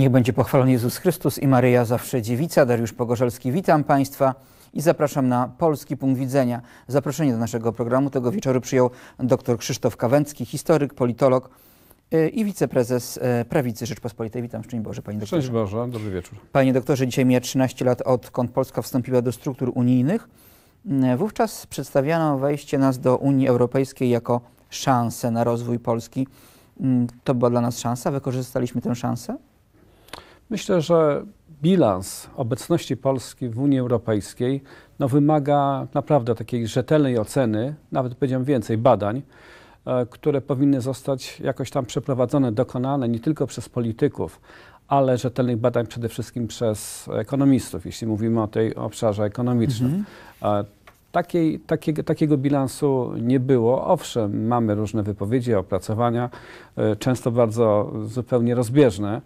Niech będzie pochwalony Jezus Chrystus i Maryja zawsze dziewica. Dariusz Pogorzelski, witam Państwa i zapraszam na polski punkt widzenia. Zaproszenie do naszego programu tego wieczoru przyjął dr Krzysztof Kawęcki, historyk, politolog y, i wiceprezes y, Prawicy Rzeczpospolitej. Witam, szczęść Boże, Panie doktorze. Szczęść Boże, dobry wieczór. Panie doktorze, dzisiaj mija 13 lat, odkąd Polska wstąpiła do struktur unijnych. Y, wówczas przedstawiano wejście nas do Unii Europejskiej jako szansę na rozwój Polski. Mm, to była dla nas szansa? Wykorzystaliśmy tę szansę? Myślę, że bilans obecności Polski w Unii Europejskiej no, wymaga naprawdę takiej rzetelnej oceny, nawet powiedziałem więcej, badań, e, które powinny zostać jakoś tam przeprowadzone, dokonane nie tylko przez polityków, ale rzetelnych badań przede wszystkim przez ekonomistów, jeśli mówimy o tej obszarze ekonomicznym. Mhm. E, takiej, takiego, takiego bilansu nie było. Owszem, mamy różne wypowiedzi, opracowania, e, często bardzo zupełnie rozbieżne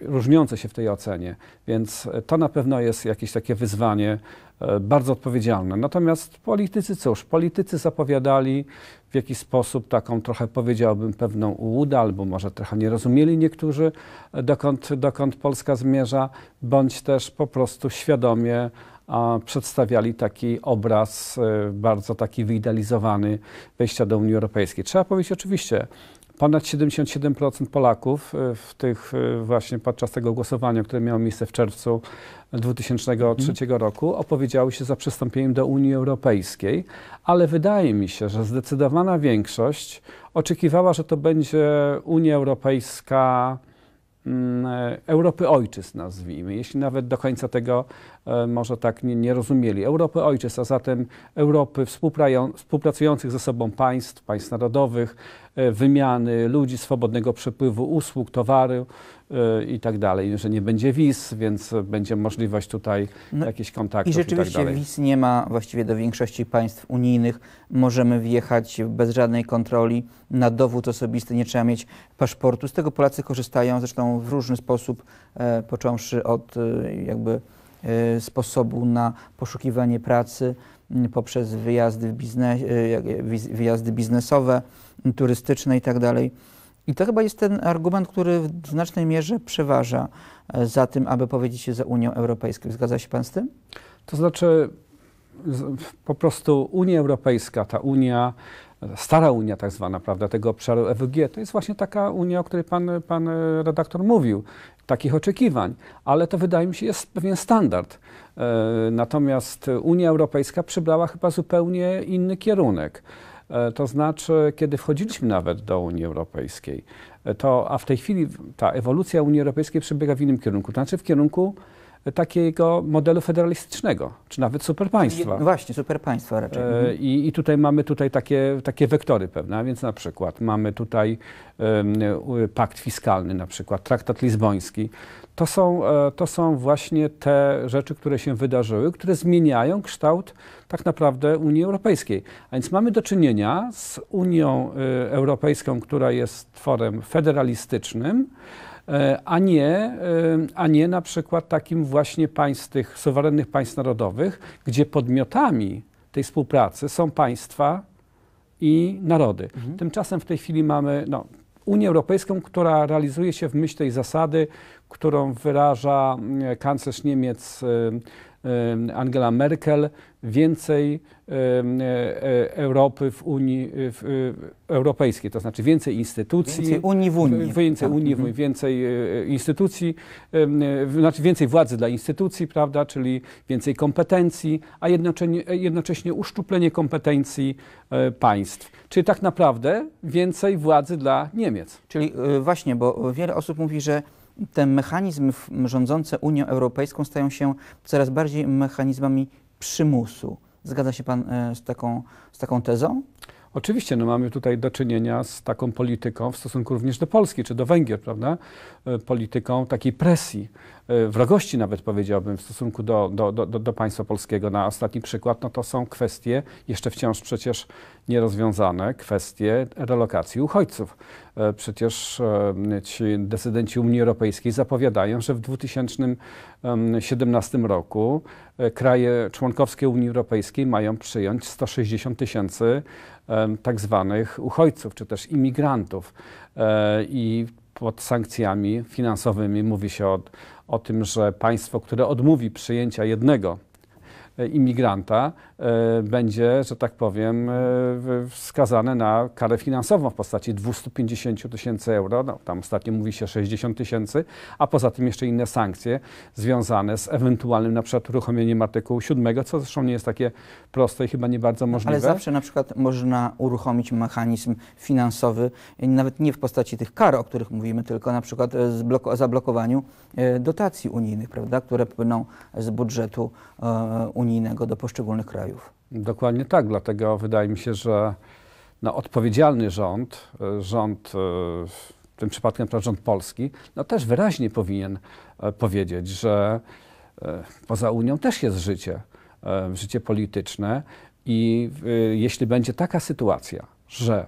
różniące się w tej ocenie, więc e, to na pewno jest jakieś takie wyzwanie e, bardzo odpowiedzialne. Natomiast politycy, cóż, politycy zapowiadali w jakiś sposób taką trochę powiedziałbym pewną ułudę, albo może trochę nie rozumieli niektórzy, e, dokąd, dokąd Polska zmierza, bądź też po prostu świadomie przedstawiali taki obraz bardzo taki wyidealizowany wejścia do Unii Europejskiej. Trzeba powiedzieć oczywiście, Ponad 77% Polaków e, w tych e, właśnie podczas tego głosowania, które miało miejsce w czerwcu 2003 mhm. roku, opowiedziały się za przystąpieniem do Unii Europejskiej, ale wydaje mi się, że zdecydowana większość oczekiwała, że to będzie Unia Europejska. Mm, e, Europy ojczyzn, nazwijmy, jeśli nawet do końca tego może tak nie, nie rozumieli. Europy ojczyzn, a zatem Europy współpracujących ze sobą państw, państw narodowych, E, wymiany ludzi, swobodnego przepływu usług, towarów e, i tak dalej, że nie będzie wiz, więc będzie możliwość tutaj no jakichś kontaktów i tak rzeczywiście i tak wiz nie ma właściwie do większości państw unijnych. Możemy wjechać bez żadnej kontroli na dowód osobisty, nie trzeba mieć paszportu. Z tego Polacy korzystają zresztą w różny sposób, e, począwszy od e, jakby e, sposobu na poszukiwanie pracy poprzez wyjazdy, biznes, e, wyjazdy biznesowe, turystyczne i tak dalej. I to chyba jest ten argument, który w znacznej mierze przeważa e, za tym, aby powiedzieć się za Unią Europejską. Zgadza się Pan z tym? To znaczy, po prostu Unia Europejska, ta Unia, stara Unia tak zwana, prawda, tego obszaru EWG, to jest właśnie taka Unia, o której pan, pan redaktor mówił, takich oczekiwań, ale to wydaje mi się jest pewien standard. E, natomiast Unia Europejska przybrała chyba zupełnie inny kierunek. E, to znaczy, kiedy wchodziliśmy nawet do Unii Europejskiej, e, to, a w tej chwili ta ewolucja Unii Europejskiej przebiega w innym kierunku, to znaczy w kierunku takiego modelu federalistycznego, czy nawet superpaństwa. No właśnie, superpaństwa raczej. E, mhm. i, I tutaj mamy tutaj takie, takie wektory pewne, a więc na przykład mamy tutaj um, pakt fiskalny, na przykład traktat lizboński. To są, e, to są właśnie te rzeczy, które się wydarzyły, które zmieniają kształt tak naprawdę Unii Europejskiej. A więc mamy do czynienia z Unią e, Europejską, która jest tworem federalistycznym, E, a nie, e, a nie na przykład takim właśnie państw, tych suwerennych państw narodowych, gdzie podmiotami tej współpracy są państwa i narody. Mhm. Tymczasem w tej chwili mamy no, Unię Europejską, która realizuje się w myśl tej zasady, którą wyraża mm, e, kanclerz Niemiec Angela Merkel, więcej e, e, Europy w Unii e, w Europejskiej, to znaczy więcej instytucji. Więcej Unii w Unii. Więcej tak. Unii, mhm. więcej instytucji, znaczy więcej władzy dla instytucji, prawda, czyli więcej kompetencji, a jednocześnie, jednocześnie uszczuplenie kompetencji państw. Czyli tak naprawdę więcej władzy dla Niemiec. Czyli właśnie, bo wiele osób mówi, że te mechanizmy rządzące Unią Europejską stają się coraz bardziej mechanizmami przymusu. Zgadza się Pan e, z taką, z taką tezą? Oczywiście no mamy tutaj do czynienia z taką polityką w stosunku również do Polski czy do Węgier, prawda? E, polityką takiej presji, e, wrogości nawet powiedziałbym w stosunku do, do, do, do państwa polskiego. Na ostatni przykład no to są kwestie jeszcze wciąż przecież nierozwiązane, kwestie relokacji uchodźców. E, przecież ci decydenci Unii Europejskiej zapowiadają, że w 2017 roku kraje członkowskie Unii Europejskiej mają przyjąć 160 tysięcy tak zwanych uchodźców czy też imigrantów. E, I pod sankcjami finansowymi mówi się o, o tym, że państwo, które odmówi przyjęcia jednego e, imigranta, E, będzie, że tak powiem, e, skazane na karę finansową w postaci 250 tysięcy euro, no, tam ostatnio mówi się 60 tysięcy, a poza tym jeszcze inne sankcje związane z ewentualnym na przykład uruchomieniem artykułu 7, co zresztą nie jest takie proste i chyba nie bardzo możliwe. Ale zawsze na przykład można uruchomić mechanizm finansowy, nawet nie w postaci tych kar, o których mówimy, tylko na przykład e, zablokowaniu dotacji unijnych, prawda, które płyną z budżetu unijnego do poszczególnych krajów krajów. Dokładnie tak, dlatego wydaje mi się, że no, odpowiedzialny rząd, e, rząd e, w tym przypadku rząd polski, no też wyraźnie powinien e, powiedzieć, że poza Unią też jest życie, życie polityczne i jeśli będzie taka sytuacja, że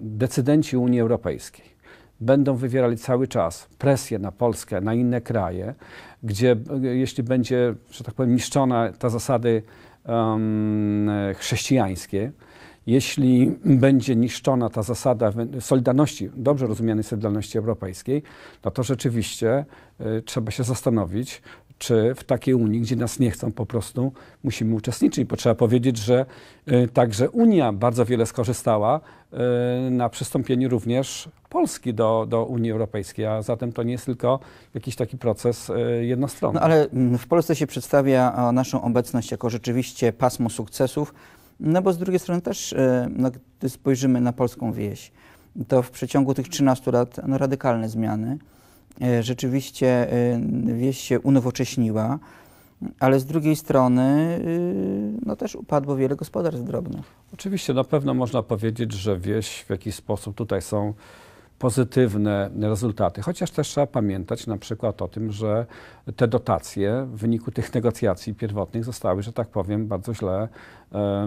decydenci Unii Europejskiej będą wywierali cały czas presję na Polskę, na inne kraje, gdzie e, jeśli będzie, że tak powiem, niszczona ta zasady um, chrześcijańskie, jeśli będzie niszczona ta zasada solidarności, dobrze rozumianej solidarności europejskiej, no to rzeczywiście y, trzeba się zastanowić, czy w takiej Unii, gdzie nas nie chcą po prostu, musimy uczestniczyć. Bo trzeba powiedzieć, że y, także Unia bardzo wiele skorzystała y, na przystąpieniu również Polski do, do Unii Europejskiej, a zatem to nie jest tylko jakiś taki proces y, jednostronny. No ale mm, w Polsce się przedstawia naszą obecność jako rzeczywiście pasmo sukcesów, no bo z drugiej strony też, no, gdy spojrzymy na polską wieś, to w przeciągu tych 13 lat no, radykalne zmiany. E, rzeczywiście e, wieś się unowocześniła, ale z drugiej strony e, no też upadło wiele gospodarstw drobnych. Oczywiście, na pewno można powiedzieć, że wieś w jakiś sposób tutaj są pozytywne rezultaty. Chociaż też trzeba pamiętać na przykład o tym, że te dotacje w wyniku tych negocjacji pierwotnych zostały, że tak powiem, bardzo źle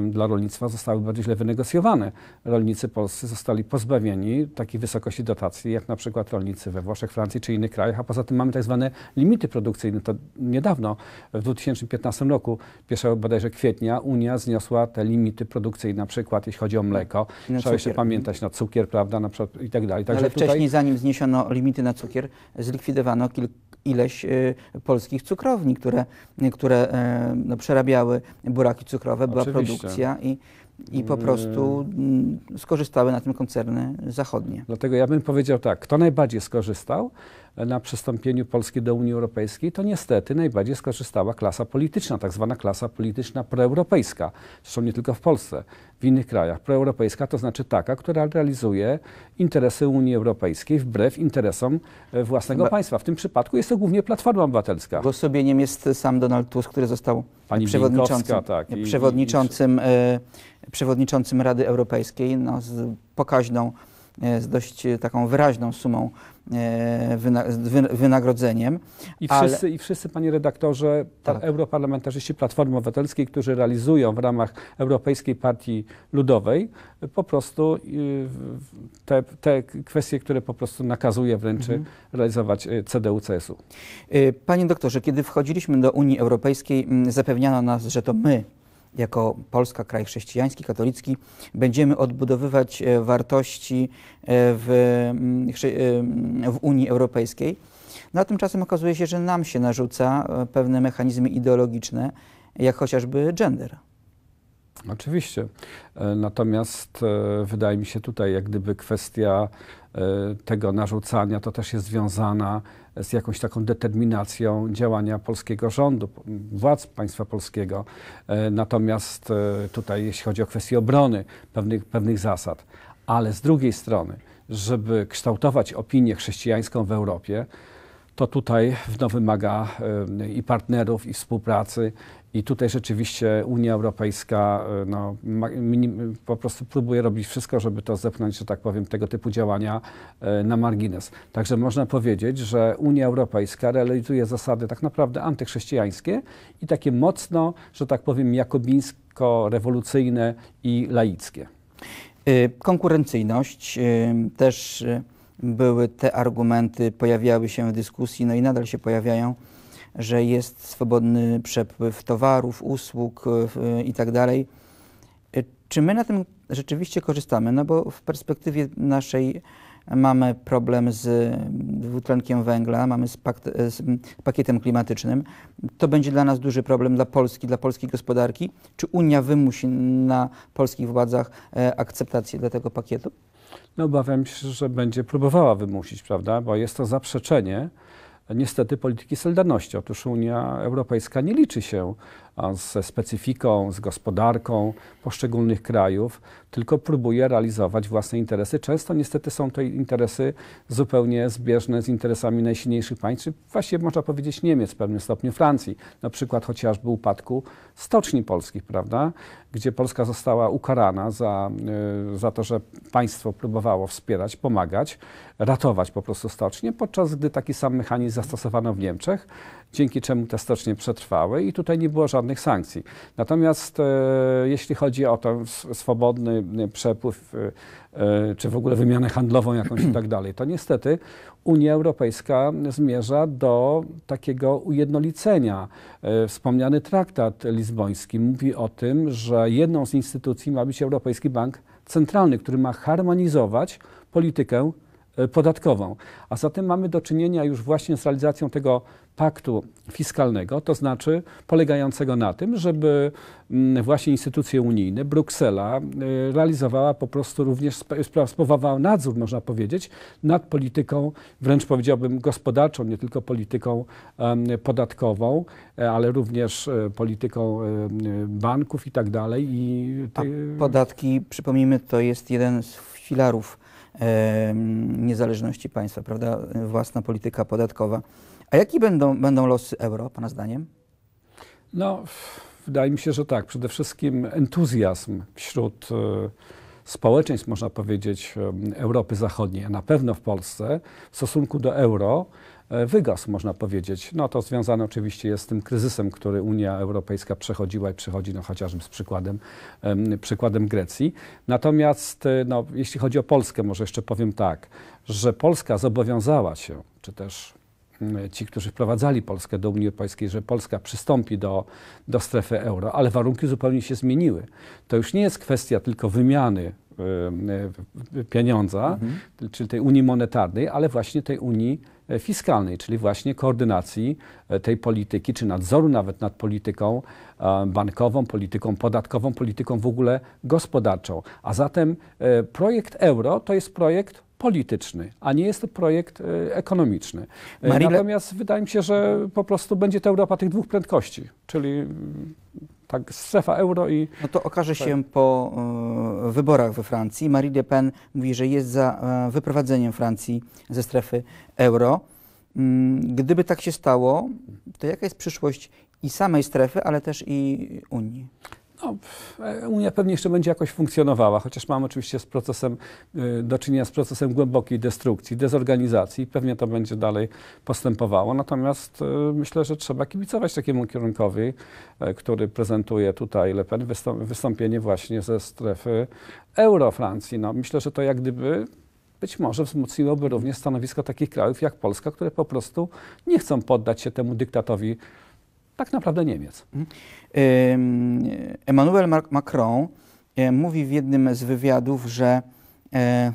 dla rolnictwa zostały bardzo źle wynegocjowane. Rolnicy polscy zostali pozbawieni takiej wysokości dotacji, jak na przykład rolnicy we Włoszech, Francji czy innych krajach, a poza tym mamy tak zwane limity produkcyjne. To niedawno, w 2015 roku, 1 bodajże kwietnia, Unia zniosła te limity produkcyjne, na przykład jeśli chodzi o mleko. Trzeba jeszcze pamiętać na cukier, prawda, na przykład i tak dalej. No Także Ale wcześniej, tutaj... zanim zniesiono limity na cukier, zlikwidowano kilka ileś y, polskich cukrowni, które, które e, no, przerabiały buraki cukrowe, była produkcja i, i po mm. prostu mm, skorzystały na tym koncerny zachodnie. Dlatego ja bym powiedział tak, kto najbardziej skorzystał? na przystąpieniu Polski do Unii Europejskiej, to niestety najbardziej skorzystała klasa polityczna, tak zwana klasa polityczna proeuropejska. Zresztą nie tylko w Polsce, w innych krajach. Proeuropejska to znaczy taka, która realizuje interesy Unii Europejskiej wbrew interesom e, własnego państwa. W tym przypadku jest to głównie Platforma Obywatelska. Głosobieniem jest sam Donald Tusk, który został Pani przewodniczącym, tak, i, przewodniczącym, i, e, i, przewodniczącym Rady Europejskiej no, z pokaźną E, z dość e, taką wyraźną sumą e, wynagrodzeniem. I wszyscy, ale... i wszyscy panie redaktorze, tak. europarlamentarzyści Platformy Obywatelskiej, którzy realizują w ramach Europejskiej Partii Ludowej po prostu te, te kwestie, które po prostu nakazuje wręcz mhm. realizować CDU-CSU. Panie doktorze, kiedy wchodziliśmy do Unii Europejskiej, zapewniano nas, że to my jako Polska, kraj chrześcijański, katolicki, będziemy odbudowywać e, wartości e, w, mm, e, mm, w Unii Europejskiej. No a tymczasem okazuje się, że nam się narzuca pewne mechanizmy ideologiczne, jak chociażby gender. Oczywiście. Natomiast wydaje mi się tutaj, jak gdyby kwestia tego narzucania to też jest związana z jakąś taką determinacją działania polskiego rządu, władz państwa polskiego. E, natomiast e, tutaj, jeśli chodzi o kwestię obrony pewnych, pewnych zasad, ale z drugiej strony, żeby kształtować opinię chrześcijańską w Europie, to tutaj no, wymaga y, i partnerów, i współpracy. I tutaj rzeczywiście Unia Europejska y, no, po prostu próbuje robić wszystko, żeby to zepchnąć, że tak powiem, tego typu działania y, na margines. Także można powiedzieć, że Unia Europejska realizuje zasady tak naprawdę antychrześcijańskie i takie mocno, że tak powiem, jakobińsko-rewolucyjne i laickie. Konkurencyjność też były te argumenty, pojawiały się w dyskusji, no i nadal się pojawiają, że jest swobodny przepływ towarów, usług e, e, itd. Tak e, czy my na tym rzeczywiście korzystamy? No bo w perspektywie naszej mamy problem z dwutlenkiem węgla, mamy z, pakt, z, pakietem klimatycznym. To będzie dla nas duży problem, dla Polski, dla polskiej gospodarki. Czy Unia wymusi na polskich władzach akceptację dla tego pakietu? No obawiam się, że będzie próbowała wymusić, prawda? Bo jest to zaprzeczenie niestety polityki solidarności. Otóż Unia Europejska nie liczy się ze specyfiką, z gospodarką poszczególnych krajów, tylko próbuje realizować własne interesy. Często niestety są to interesy zupełnie zbieżne z interesami najsilniejszych państw, czy właściwie można powiedzieć Niemiec w pewnym stopniu, Francji, na przykład chociażby upadku stoczni polskich, prawda, gdzie Polska została ukarana za, y, za to, że państwo próbowało wspierać, pomagać, ratować po prostu stocznie, podczas gdy taki sam mechanizm zastosowano w Niemczech, dzięki czemu te stocznie przetrwały i tutaj nie było żadnych żadnych sankcji. Natomiast e, jeśli chodzi o ten swobodny przepływ, e, e, czy w ogóle wymianę handlową jakąś i tak dalej, to niestety Unia Europejska zmierza do takiego ujednolicenia. Wspomniany traktat lizboński mówi o tym, że jedną z instytucji ma być Europejski Bank Centralny, który ma harmonizować politykę E, podatkową. A zatem mamy do czynienia już właśnie z realizacją tego paktu fiskalnego, to znaczy polegającego na tym, żeby mm, właśnie instytucje unijne, Bruksela e, realizowała po prostu również, sprawowała nadzór, można powiedzieć, nad polityką, wręcz powiedziałbym gospodarczą, nie tylko polityką podatkową, e, ale również polityką banków i tak dalej. I podatki, przypomnijmy, to jest jeden z filarów niezależności państwa, prawda? Własna polityka podatkowa. A jakie będą, będą losy euro, Pana zdaniem? No, wydaje mi się, że tak. Przede wszystkim entuzjazm wśród e, społeczeństw, można powiedzieć, e, Europy Zachodniej, a na pewno w Polsce, w stosunku do euro E, wygasł, można powiedzieć. No to związane oczywiście jest z tym kryzysem, który Unia Europejska przechodziła i przechodzi, no chociażby z przykładem, przykładem Grecji. Natomiast e, no, jeśli chodzi o Polskę, może jeszcze powiem tak, że Polska zobowiązała się, czy też ci, którzy wprowadzali Polskę do Unii Europejskiej, że Polska przystąpi do, do strefy euro, ale warunki zupełnie się zmieniły. To już nie jest kwestia tylko wymiany e, pieniądza, mhm. czyli tej unii monetarnej, ale właśnie tej unii E, fiskalnej, czyli właśnie koordynacji e, tej polityki, czy nadzoru nawet nad polityką e, bankową, polityką podatkową, polityką w ogóle gospodarczą. A zatem projekt euro to jest projekt polityczny, a nie jest to projekt e, ekonomiczny. E, Marile... Natomiast wydaje mi się, że po prostu będzie to Europa tych dwóch prędkości, czyli mm, tak strefa euro i... No to okaże się po e, wyborach we Francji. Marie Le Pen mówi, że jest za wyprowadzeniem Francji ze strefy euro. Mm, gdyby tak się stało, to jaka jest przyszłość i samej strefy, ale też i Unii? No, e, Unia pewnie jeszcze będzie jakoś funkcjonowała, chociaż mamy oczywiście z procesem, e, do czynienia z procesem głębokiej destrukcji, dezorganizacji, pewnie to będzie dalej postępowało. Natomiast e, myślę, że trzeba kibicować takiemu kierunkowi, który prezentuje tutaj Le Pen, wystąpienie właśnie ze strefy euro Francji. No, myślę, że to jak gdyby być może wzmocniłoby również stanowisko takich krajów jak Polska, które po prostu nie chcą poddać się temu dyktatowi tak naprawdę Niemiec. Mhm. Emmanuel Macron mówi w jednym z wywiadów, że e,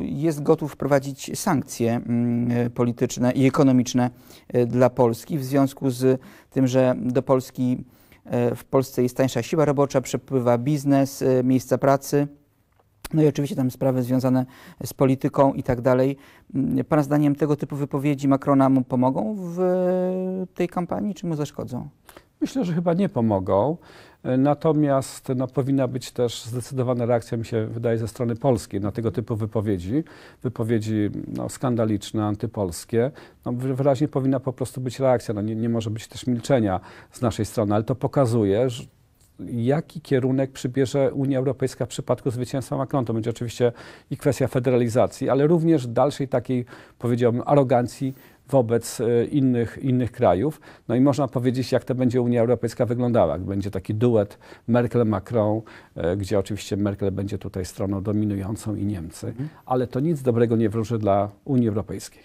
jest gotów wprowadzić sankcje mm, polityczne i ekonomiczne e, dla Polski w związku z tym, że do Polski e, w Polsce jest tańsza siła robocza, przepływa biznes, miejsca pracy. No i oczywiście tam sprawy związane z polityką i tak dalej. Mm, pana zdaniem tego typu wypowiedzi Macrona mu pomogą w e, tej kampanii, czy mu zaszkodzą? Myślę, że chyba nie pomogą. E, natomiast no, powinna być też zdecydowana reakcja, mi się wydaje, ze strony polskiej na tego typu wypowiedzi. Wypowiedzi no, skandaliczne, antypolskie. No, wyraźnie powinna po prostu być reakcja. No, nie, nie może być też milczenia z naszej strony, ale to pokazuje, że jaki kierunek przybierze Unia Europejska w przypadku zwycięstwa Macron. To będzie oczywiście i kwestia federalizacji, ale również dalszej takiej, powiedziałbym, arogancji wobec e, innych, innych krajów. No i można powiedzieć, jak to będzie Unia Europejska wyglądała. Jak będzie taki duet Merkel-Macron, e, gdzie oczywiście Merkel będzie tutaj stroną dominującą i Niemcy, mhm. ale to nic dobrego nie wróży dla Unii Europejskiej.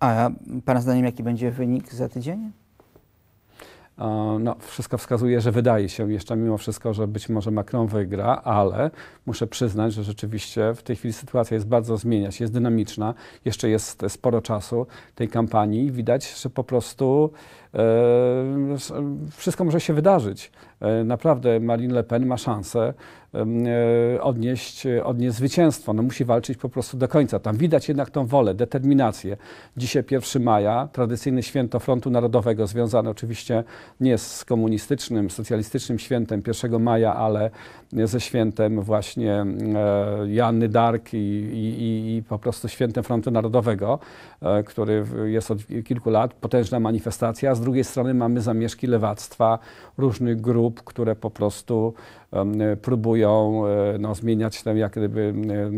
A Pana zdaniem, jaki będzie wynik za tydzień? E, no, wszystko wskazuje, że wydaje się jeszcze mimo wszystko, że być może Macron wygra, ale muszę przyznać, że rzeczywiście w tej chwili sytuacja jest bardzo zmienia się, jest dynamiczna, jeszcze jest sporo czasu tej kampanii. Widać, że po prostu E, wszystko może się wydarzyć. E, naprawdę Marine Le Pen ma szansę e, odnieść, odnieść zwycięstwo. No musi walczyć po prostu do końca. Tam widać jednak tą wolę, determinację. Dzisiaj 1 maja, tradycyjne święto Frontu Narodowego, związane oczywiście nie z komunistycznym, socjalistycznym świętem 1 maja, ale ze świętem właśnie Janny Dark i, i, i po prostu świętem Frontu Narodowego, który jest od kilku lat, potężna manifestacja z drugiej strony mamy zamieszki lewactwa różnych grup, które po prostu próbują e, no, zmieniać tę jak gdyby,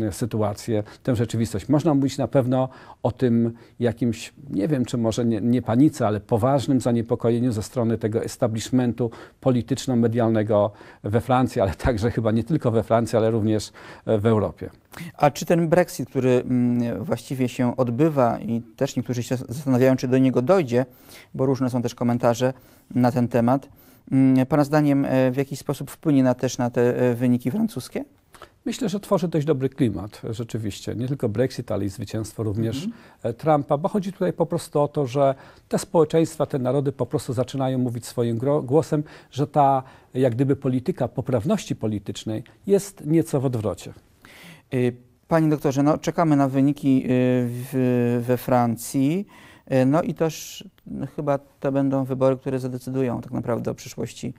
e, sytuację, tę rzeczywistość. Można mówić na pewno o tym jakimś, nie wiem, czy może nie, nie panice, ale poważnym zaniepokojeniu ze strony tego establishmentu polityczno-medialnego we Francji, ale także chyba nie tylko we Francji, ale również e, w Europie. A czy ten Brexit, który mm, właściwie się odbywa i też niektórzy się zastanawiają, czy do niego dojdzie, bo różne są też komentarze na ten temat, Mm, pana zdaniem e, w jakiś sposób wpłynie na, też na te e, wyniki francuskie? Myślę, że tworzy dość dobry klimat rzeczywiście. Nie tylko Brexit, ale i zwycięstwo również mm-hmm. Trumpa, bo chodzi tutaj po prostu o to, że te społeczeństwa, te narody po prostu zaczynają mówić swoim głosem, że ta jak gdyby polityka poprawności politycznej jest nieco w odwrocie. Panie doktorze, no, czekamy na wyniki w, we Francji. E, no i też no, chyba to będą wybory, które zadecydują tak naprawdę o przyszłości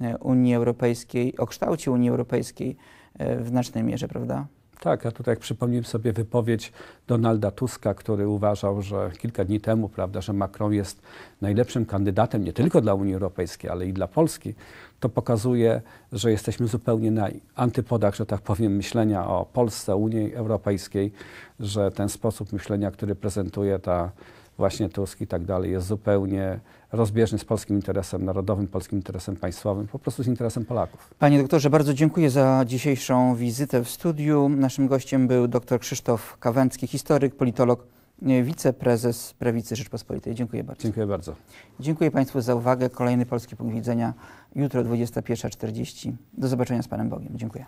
e, Unii Europejskiej, o kształcie Unii Europejskiej e, w znacznej mierze, prawda? Tak, ja tutaj przypomniałem sobie wypowiedź Donalda Tuska, który uważał, że kilka dni temu, prawda, że Macron jest najlepszym kandydatem nie tylko dla Unii Europejskiej, ale i dla Polski. To pokazuje, że jesteśmy zupełnie na antypodach, że tak powiem, myślenia o Polsce, Unii Europejskiej, że ten sposób myślenia, który prezentuje ta właśnie Tusk i tak dalej, jest zupełnie rozbieżny z polskim interesem narodowym, polskim interesem państwowym, po prostu z interesem Polaków. Panie doktorze, bardzo dziękuję za dzisiejszą wizytę w studiu. Naszym gościem był dr Krzysztof Kawęcki, historyk, politolog, e, wiceprezes Prawicy Rzeczpospolitej. Dziękuję bardzo. Dziękuję bardzo. Dziękuję Państwu za uwagę. Kolejny Polski Punkt Widzenia jutro 21.40. Do zobaczenia z Panem Bogiem. Dziękuję.